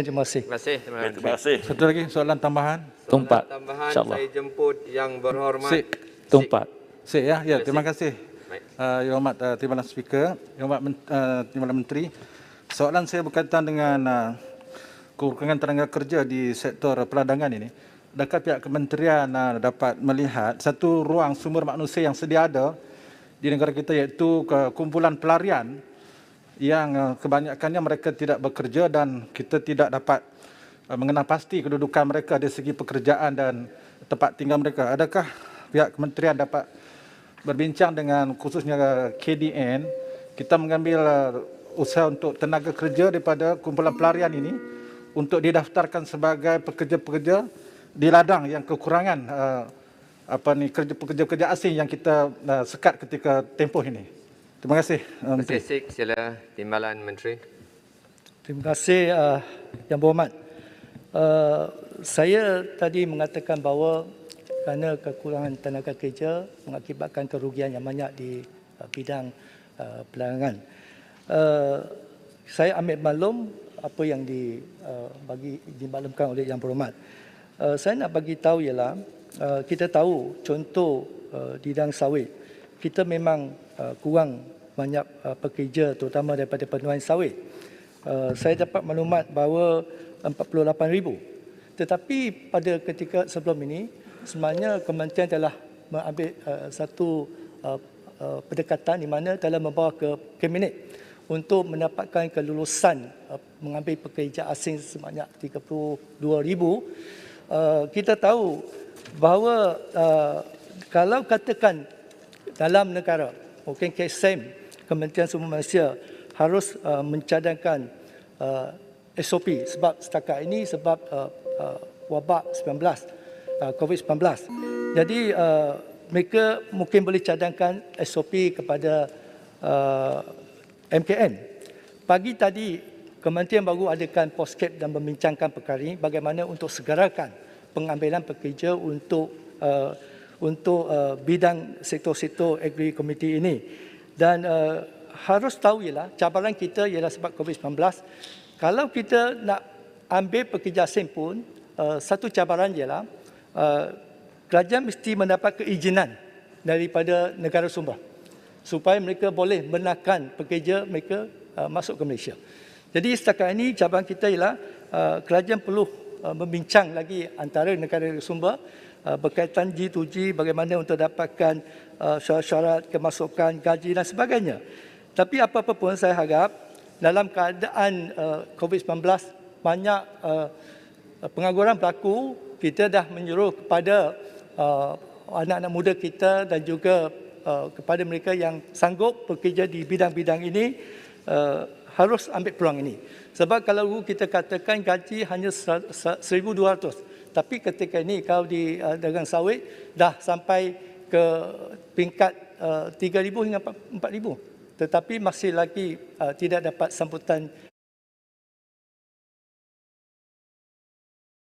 Terima kasih. Terima kasih. Terima kasih. Terima kasih. Satu lagi soalan tambahan. Soalan Tumpat. Tambahan InsyaAllah. saya jemput yang berhormat. Sik. Tumpat. Sik ya. Ya, terima kasih. Uh, Yang Hormat Timbalan Speaker, Yang Hormat uh, Timbalan Menteri. Soalan saya berkaitan dengan uh, eh, kekurangan tenaga kerja di sektor peladangan ini. Adakah pihak kementerian uh, dapat melihat satu ruang sumber manusia yang sedia ada di negara kita iaitu kumpulan pelarian yang eh, kebanyakannya mereka tidak bekerja dan kita tidak dapat eh, mengenal pasti kedudukan mereka dari segi pekerjaan dan tempat tinggal mereka. Adakah pihak kementerian dapat berbincang dengan khususnya eh, KDN kita mengambil usaha untuk tenaga kerja daripada kumpulan pelarian ini untuk didaftarkan sebagai pekerja-pekerja di ladang yang kekurangan apa ni kerja-pekerja asing yang kita sekat ketika tempoh ini. Terima kasih. Terima kasih sila timbalan Menteri. Terima kasih uh, Yang Berhormat. Uh, saya tadi mengatakan bahawa kerana kekurangan tenaga kerja mengakibatkan kerugian yang banyak di uh, bidang uh, pelayanan. Uh, saya ambil maklum apa yang di uh, bagi dimaklumkan oleh Yang Berhormat. Uh, saya nak bagi tahu ialah uh, kita tahu contoh uh, di bidang sawit kita memang Uh, kurang banyak uh, pekerja terutama daripada penuaan sawit. Uh, saya dapat maklumat bahawa 48,000. Tetapi pada ketika sebelum ini, sebenarnya kementerian telah mengambil satu pendekatan di mana telah membawa ke kabinet untuk mendapatkan kelulusan mengambil pekerja asing sebanyak 32,000. Uh, kita tahu bahawa kalau katakan dalam negara mungkin KSM, Kementerian Sumber Malaysia harus uh, mencadangkan uh, SOP sebab setakat ini sebab uh, uh, wabak 19 uh, COVID-19. Jadi uh, mereka mungkin boleh cadangkan SOP kepada uh, MKN. Pagi tadi Kementerian baru adakan poskep dan membincangkan perkara ini bagaimana untuk segerakan pengambilan pekerja untuk uh, untuk uh, bidang sektor-sektor agri komuniti ini. Dan uh, harus tahulah cabaran kita ialah sebab COVID-19. Kalau kita nak ambil pekerja asing pun, uh, satu cabaran ialah uh, kerajaan mesti mendapat keizinan daripada negara sumber supaya mereka boleh menakan pekerja mereka uh, masuk ke Malaysia. Jadi setakat ini cabaran kita ialah uh, kerajaan perlu uh, membincang lagi antara negara negara sumber Uh, berkaitan G2G bagaimana untuk dapatkan uh, syarat-syarat kemasukan gaji dan sebagainya. Tapi apa-apa pun saya harap dalam keadaan uh, COVID-19 banyak pengangguran berlaku, kita dah menyuruh kepada anak-anak muda kita dan juga kepada mereka yang sanggup bekerja di bidang-bidang ini harus ambil peluang ini. Sebab kalau kita katakan gaji hanya 1200 tapi ketika ini kalau di uh, dagang sawit dah sampai ke peringkat uh, 3000 hingga 4000 tetapi masih lagi uh, tidak dapat sambutan